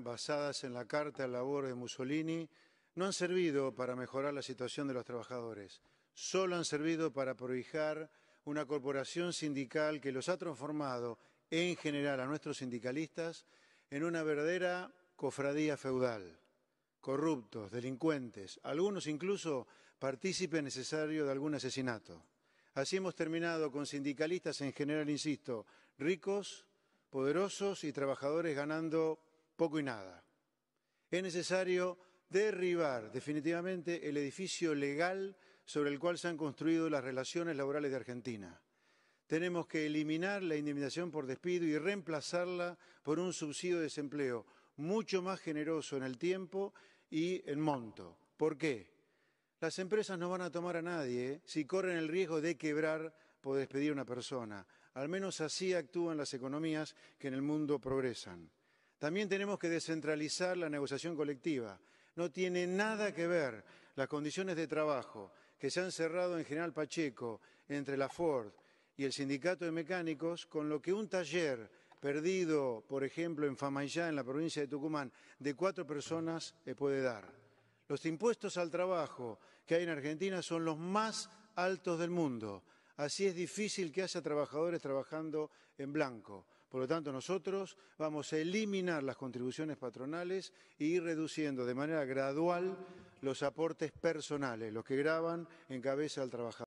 basadas en la carta labor de Mussolini no han servido para mejorar la situación de los trabajadores, solo han servido para prohijar una corporación sindical que los ha transformado en general a nuestros sindicalistas en una verdadera cofradía feudal. Corruptos, delincuentes, algunos incluso partícipe necesario de algún asesinato. Así hemos terminado con sindicalistas en general, insisto, ricos, poderosos y trabajadores ganando poco y nada. Es necesario derribar definitivamente el edificio legal sobre el cual se han construido las relaciones laborales de Argentina. Tenemos que eliminar la indemnización por despido y reemplazarla por un subsidio de desempleo mucho más generoso en el tiempo y en monto. ¿Por qué? Las empresas no van a tomar a nadie si corren el riesgo de quebrar por despedir a una persona. Al menos así actúan las economías que en el mundo progresan. También tenemos que descentralizar la negociación colectiva. No tiene nada que ver las condiciones de trabajo que se han cerrado en General Pacheco entre la Ford y el sindicato de mecánicos con lo que un taller perdido, por ejemplo, en Famayá, en la provincia de Tucumán, de cuatro personas puede dar. Los impuestos al trabajo que hay en Argentina son los más altos del mundo. Así es difícil que haya trabajadores trabajando en blanco. Por lo tanto, nosotros vamos a eliminar las contribuciones patronales y e ir reduciendo de manera gradual los aportes personales, los que graban en cabeza al trabajador.